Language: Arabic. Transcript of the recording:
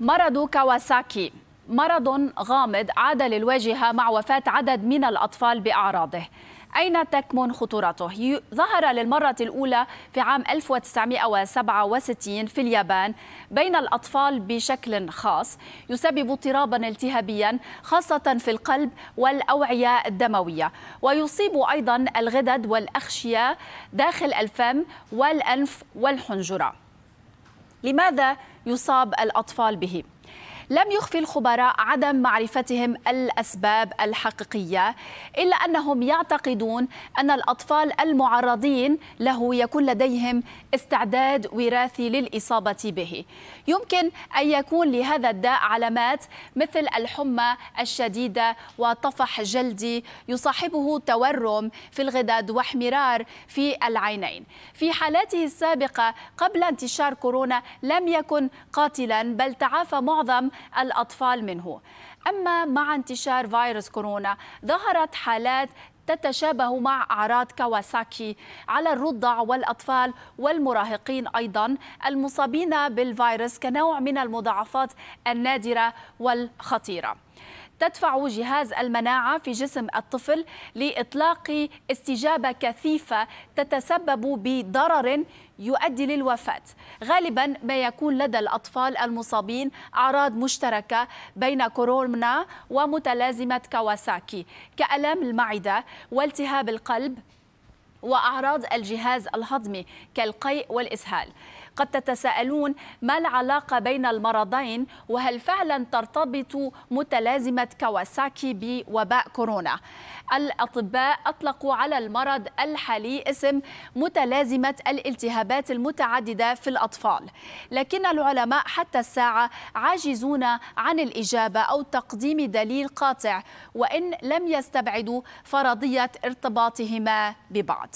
مرض كواساكي مرض غامض عاد للواجهة مع وفاة عدد من الأطفال بأعراضه أين تكمن خطورته؟ ظهر للمرة الأولى في عام 1967 في اليابان بين الأطفال بشكل خاص يسبب اضطرابا التهابيا خاصة في القلب والأوعية الدموية ويصيب أيضا الغدد والأغشية داخل الفم والأنف والحنجرة لماذا يصاب الأطفال به لم يخفي الخبراء عدم معرفتهم الأسباب الحقيقية إلا أنهم يعتقدون أن الأطفال المعرضين له يكون لديهم استعداد وراثي للإصابة به يمكن أن يكون لهذا الداء علامات مثل الحمى الشديدة وطفح جلدي يصاحبه تورم في الغدد واحمرار في العينين في حالاته السابقة قبل انتشار كورونا لم يكن قاتلا بل تعافى معظم الأطفال منه أما مع انتشار فيروس كورونا ظهرت حالات تتشابه مع أعراض كواساكي على الرضع والأطفال والمراهقين أيضا المصابين بالفيروس كنوع من المضاعفات النادرة والخطيرة تدفع جهاز المناعة في جسم الطفل لإطلاق استجابة كثيفة تتسبب بضرر يؤدي للوفاة غالبا ما يكون لدى الأطفال المصابين أعراض مشتركة بين كورونا ومتلازمة كواساكي كألام المعدة والتهاب القلب وأعراض الجهاز الهضمي كالقيء والإسهال قد تتساءلون ما العلاقة بين المرضين وهل فعلا ترتبط متلازمة كواساكي بوباء كورونا الأطباء أطلقوا على المرض الحالي اسم متلازمة الالتهابات المتعددة في الأطفال لكن العلماء حتى الساعة عاجزون عن الإجابة أو تقديم دليل قاطع وإن لم يستبعدوا فرضية ارتباطهما ببعض